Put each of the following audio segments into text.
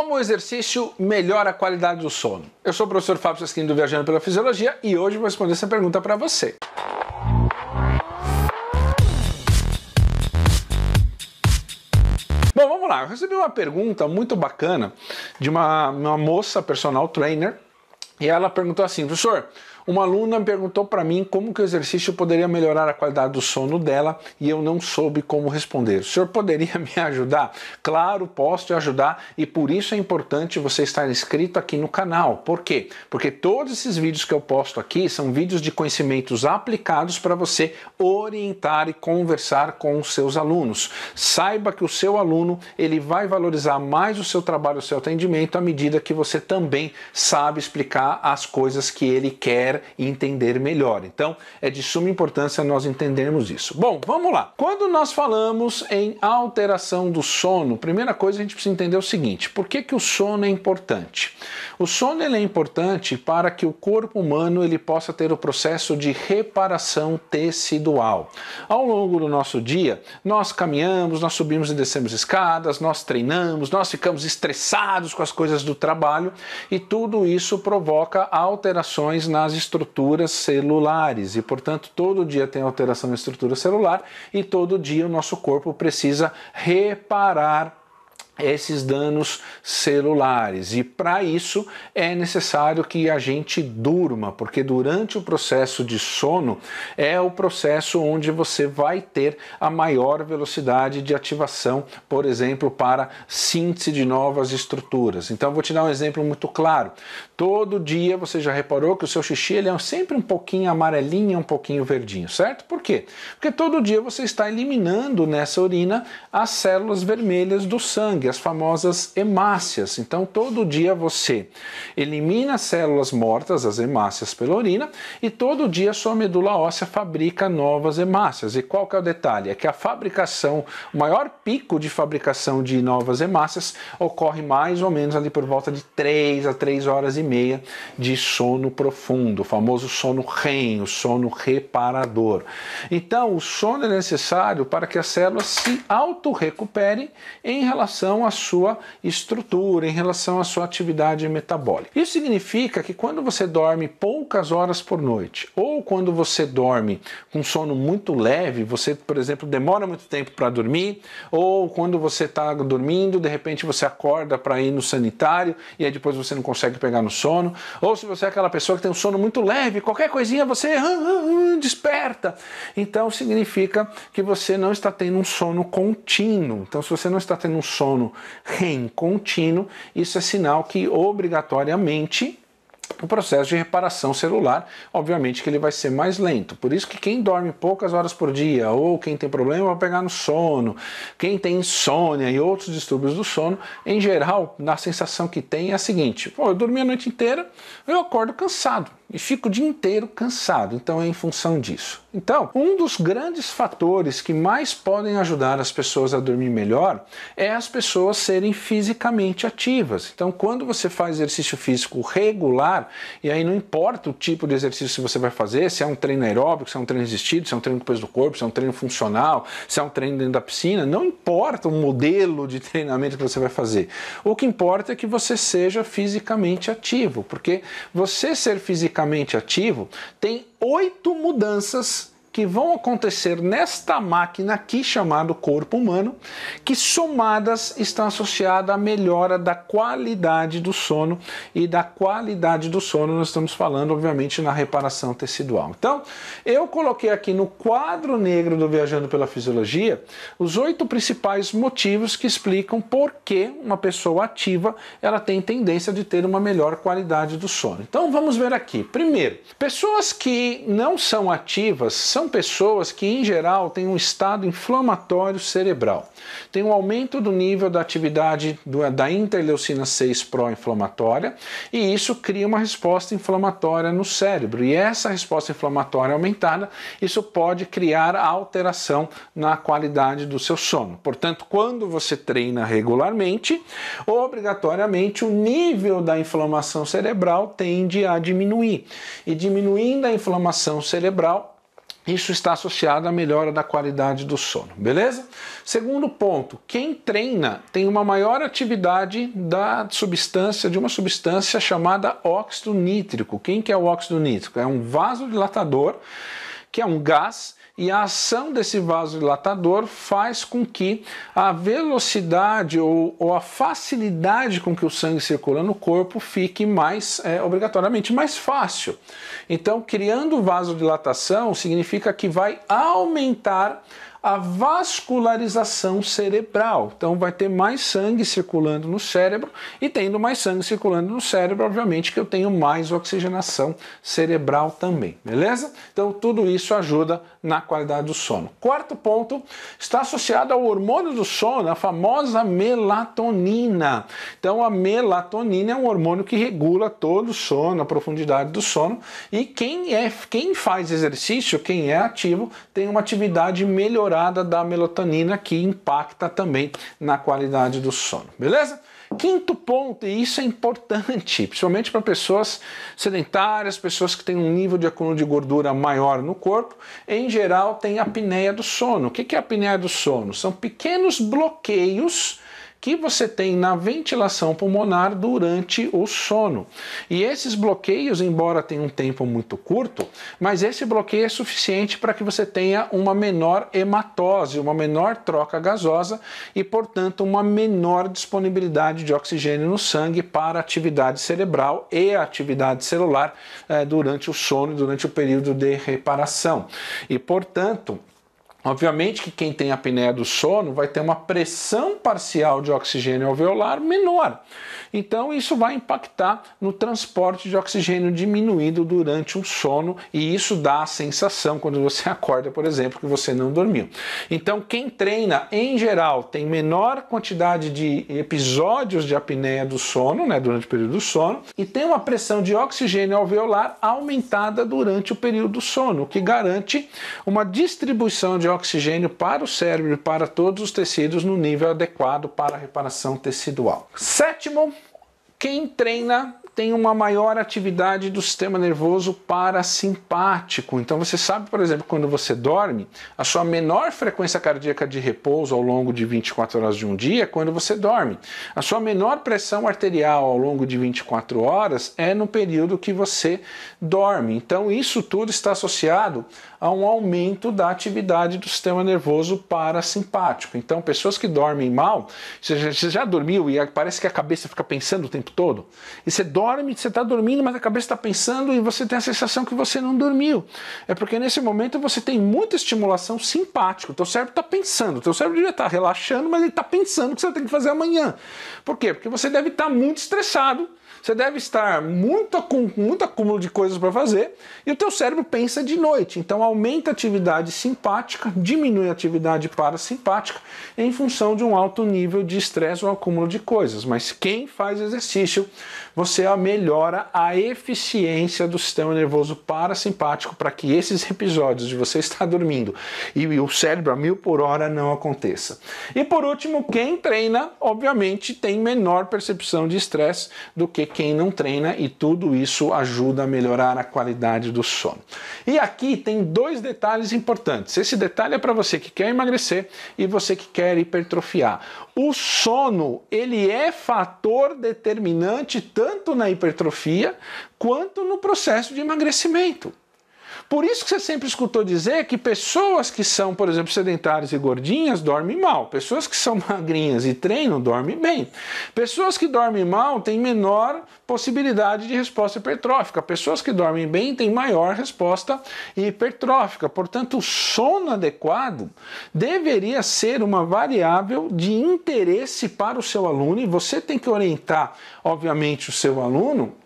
Como o exercício melhora a qualidade do sono? Eu sou o professor Fábio Saskin do Viajando pela Fisiologia e hoje vou responder essa pergunta para você. Bom, vamos lá. Eu recebi uma pergunta muito bacana de uma, uma moça personal trainer e ela perguntou assim, professor, uma aluna perguntou para mim como que o exercício poderia melhorar a qualidade do sono dela e eu não soube como responder. O senhor poderia me ajudar? Claro, posso te ajudar e por isso é importante você estar inscrito aqui no canal. Por quê? Porque todos esses vídeos que eu posto aqui são vídeos de conhecimentos aplicados para você orientar e conversar com os seus alunos. Saiba que o seu aluno ele vai valorizar mais o seu trabalho, o seu atendimento à medida que você também sabe explicar as coisas que ele quer quer entender melhor. Então, é de suma importância nós entendermos isso. Bom, vamos lá. Quando nós falamos em alteração do sono, primeira coisa a gente precisa entender o seguinte: por que, que o sono é importante? O sono ele é importante para que o corpo humano ele possa ter o processo de reparação tecidual. Ao longo do nosso dia, nós caminhamos, nós subimos e descemos escadas, nós treinamos, nós ficamos estressados com as coisas do trabalho e tudo isso provoca alterações nas estruturas celulares e, portanto, todo dia tem alteração na estrutura celular e todo dia o nosso corpo precisa reparar esses danos celulares. E para isso é necessário que a gente durma, porque durante o processo de sono é o processo onde você vai ter a maior velocidade de ativação, por exemplo, para síntese de novas estruturas. Então vou te dar um exemplo muito claro. Todo dia você já reparou que o seu xixi ele é sempre um pouquinho amarelinho, um pouquinho verdinho, certo? Por quê? Porque todo dia você está eliminando nessa urina as células vermelhas do sangue as famosas hemácias. Então, todo dia você elimina células mortas, as hemácias pela urina, e todo dia sua medula óssea fabrica novas hemácias. E qual que é o detalhe? É que a fabricação, o maior pico de fabricação de novas hemácias ocorre mais ou menos ali por volta de 3 a 3 horas e meia de sono profundo, o famoso sono REM, o sono reparador. Então, o sono é necessário para que as células se autorrecuperem em relação relação à sua estrutura, em relação à sua atividade metabólica. Isso significa que quando você dorme poucas horas por noite, ou quando você dorme com sono muito leve, você, por exemplo, demora muito tempo para dormir, ou quando você está dormindo, de repente você acorda para ir no sanitário e aí depois você não consegue pegar no sono, ou se você é aquela pessoa que tem um sono muito leve, qualquer coisinha você desperta. Então significa que você não está tendo um sono contínuo. Então, se você não está tendo um sono REM contínuo, isso é sinal que obrigatoriamente o processo de reparação celular, obviamente que ele vai ser mais lento. Por isso que quem dorme poucas horas por dia ou quem tem problema vai pegar no sono, quem tem insônia e outros distúrbios do sono, em geral, na sensação que tem é a seguinte: eu dormi a noite inteira, eu acordo cansado e fico o dia inteiro cansado. Então é em função disso. Então, um dos grandes fatores que mais podem ajudar as pessoas a dormir melhor é as pessoas serem fisicamente ativas. Então, quando você faz exercício físico regular, e aí não importa o tipo de exercício que você vai fazer, se é um treino aeróbico, se é um treino resistido, se é um treino com peso do corpo, se é um treino funcional, se é um treino dentro da piscina, não importa o modelo de treinamento que você vai fazer. O que importa é que você seja fisicamente ativo, porque você ser fisicamente ativo tem oito mudanças que vão acontecer nesta máquina aqui chamado corpo humano, que somadas estão associadas à melhora da qualidade do sono e da qualidade do sono nós estamos falando obviamente na reparação tecidual. Então, eu coloquei aqui no quadro negro do Viajando pela Fisiologia os oito principais motivos que explicam por que uma pessoa ativa ela tem tendência de ter uma melhor qualidade do sono. Então, vamos ver aqui. Primeiro, pessoas que não são ativas são são pessoas que, em geral, têm um estado inflamatório cerebral. Tem um aumento do nível da atividade da interleucina 6 pró-inflamatória e isso cria uma resposta inflamatória no cérebro. E essa resposta inflamatória aumentada, isso pode criar alteração na qualidade do seu sono. Portanto, quando você treina regularmente, obrigatoriamente o nível da inflamação cerebral tende a diminuir. E diminuindo a inflamação cerebral, isso está associado à melhora da qualidade do sono, beleza? Segundo ponto, quem treina tem uma maior atividade da substância, de uma substância chamada óxido nítrico. Quem que é o óxido nítrico? É um vasodilatador, que é um gás e a ação desse vasodilatador faz com que a velocidade ou, ou a facilidade com que o sangue circula no corpo fique mais, é, obrigatoriamente, mais fácil. Então, criando vasodilatação significa que vai aumentar a vascularização cerebral. Então vai ter mais sangue circulando no cérebro e tendo mais sangue circulando no cérebro, obviamente que eu tenho mais oxigenação cerebral também, beleza? Então tudo isso ajuda na qualidade do sono. Quarto ponto, está associado ao hormônio do sono, a famosa melatonina. Então a melatonina é um hormônio que regula todo o sono, a profundidade do sono, e quem é quem faz exercício, quem é ativo, tem uma atividade melhorada piorada da melatonina que impacta também na qualidade do sono, beleza? Quinto ponto, e isso é importante, principalmente para pessoas sedentárias, pessoas que têm um nível de acúmulo de gordura maior no corpo, em geral tem apneia do sono. O que é apneia do sono? São pequenos bloqueios que você tem na ventilação pulmonar durante o sono. E esses bloqueios, embora tenham um tempo muito curto, mas esse bloqueio é suficiente para que você tenha uma menor hematose, uma menor troca gasosa e, portanto, uma menor disponibilidade de oxigênio no sangue para atividade cerebral e atividade celular eh, durante o sono, durante o período de reparação. E, portanto, Obviamente que quem tem apneia do sono vai ter uma pressão parcial de oxigênio alveolar menor. Então isso vai impactar no transporte de oxigênio diminuído durante o sono e isso dá a sensação quando você acorda, por exemplo, que você não dormiu. Então quem treina em geral tem menor quantidade de episódios de apneia do sono, né, durante o período do sono, e tem uma pressão de oxigênio alveolar aumentada durante o período do sono, o que garante uma distribuição de oxigênio para o cérebro e para todos os tecidos no nível adequado para a reparação tecidual. Sétimo, quem treina tem uma maior atividade do sistema nervoso parasimpático. Então você sabe, por exemplo, quando você dorme, a sua menor frequência cardíaca de repouso ao longo de 24 horas de um dia é quando você dorme. A sua menor pressão arterial ao longo de 24 horas é no período que você dorme. Então isso tudo está associado a um aumento da atividade do sistema nervoso parasimpático. Então pessoas que dormem mal, você já dormiu e parece que a cabeça fica pensando o tempo todo, e você dorme dorme, você está dormindo, mas a cabeça está pensando e você tem a sensação que você não dormiu. É porque nesse momento você tem muita estimulação simpática. O teu cérebro está pensando, o teu cérebro devia estar tá relaxando, mas ele está pensando o que você tem que fazer amanhã. Por quê? Porque você deve estar tá muito estressado você deve estar muito, com muito acúmulo de coisas para fazer e o teu cérebro pensa de noite. Então aumenta a atividade simpática, diminui a atividade parasimpática em função de um alto nível de estresse ou acúmulo de coisas. Mas quem faz exercício, você melhora a eficiência do sistema nervoso parasimpático para que esses episódios de você estar dormindo e o cérebro a mil por hora não aconteça. E por último, quem treina, obviamente, tem menor percepção de estresse do que que quem não treina, e tudo isso ajuda a melhorar a qualidade do sono. E aqui tem dois detalhes importantes. Esse detalhe é para você que quer emagrecer e você que quer hipertrofiar. O sono, ele é fator determinante tanto na hipertrofia quanto no processo de emagrecimento. Por isso que você sempre escutou dizer que pessoas que são, por exemplo, sedentárias e gordinhas dormem mal, pessoas que são magrinhas e treinam dormem bem. Pessoas que dormem mal têm menor possibilidade de resposta hipertrófica. Pessoas que dormem bem têm maior resposta hipertrófica. Portanto, o sono adequado deveria ser uma variável de interesse para o seu aluno e você tem que orientar, obviamente, o seu aluno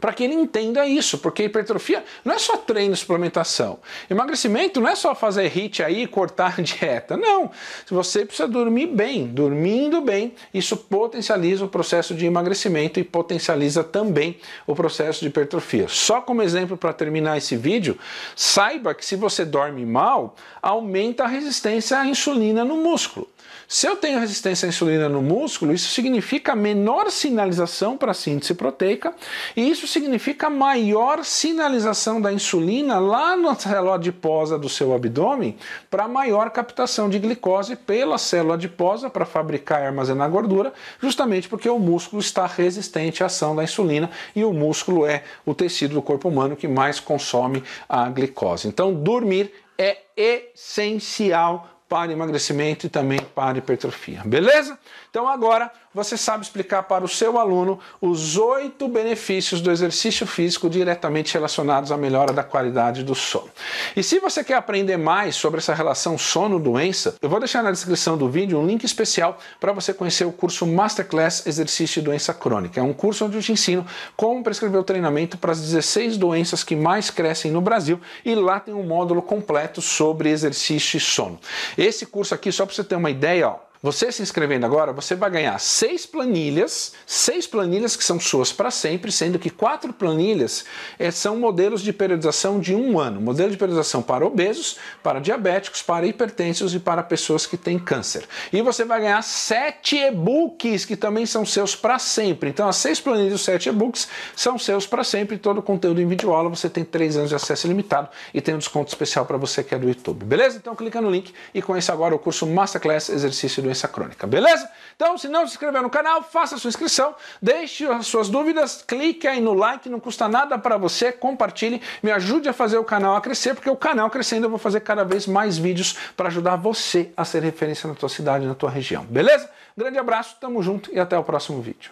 para que ele entenda isso, porque hipertrofia não é só treino e suplementação. Emagrecimento não é só fazer HIIT aí e cortar a dieta. Não. Você precisa dormir bem. Dormindo bem, isso potencializa o processo de emagrecimento e potencializa também o processo de hipertrofia. Só como exemplo para terminar esse vídeo, saiba que se você dorme mal, aumenta a resistência à insulina no músculo. Se eu tenho resistência à insulina no músculo, isso significa menor sinalização para a síntese proteica e isso significa maior sinalização da insulina lá na célula adiposa do seu abdômen para maior captação de glicose pela célula adiposa para fabricar e armazenar gordura, justamente porque o músculo está resistente à ação da insulina e o músculo é o tecido do corpo humano que mais consome a glicose. Então, dormir é essencial para emagrecimento e também para hipertrofia. Beleza? Então agora você sabe explicar para o seu aluno os oito benefícios do exercício físico diretamente relacionados à melhora da qualidade do sono. E se você quer aprender mais sobre essa relação sono-doença, eu vou deixar na descrição do vídeo um link especial para você conhecer o curso Masterclass Exercício e Doença Crônica. É um curso onde eu te ensino como prescrever o treinamento para as 16 doenças que mais crescem no Brasil e lá tem um módulo completo sobre exercício e sono. Esse curso aqui, só para você ter uma ideia, ó, você se inscrevendo agora, você vai ganhar seis planilhas, seis planilhas que são suas para sempre, sendo que quatro planilhas eh, são modelos de periodização de um ano. Modelo de periodização para obesos, para diabéticos, para hipertensos e para pessoas que têm câncer. E você vai ganhar sete e-books que também são seus para sempre. Então, as seis planilhas e os sete e-books são seus para sempre. Todo o conteúdo em vídeo aula você tem três anos de acesso ilimitado e tem um desconto especial para você que é do YouTube. Beleza? Então clica no link e conheça agora o curso Masterclass Exercício do doença crônica, beleza? Então, se não se inscreveu no canal, faça sua inscrição, deixe as suas dúvidas, clique aí no like, não custa nada para você, compartilhe, me ajude a fazer o canal a crescer, porque o canal crescendo eu vou fazer cada vez mais vídeos para ajudar você a ser referência na tua cidade, na tua região, beleza? Grande abraço, tamo junto e até o próximo vídeo.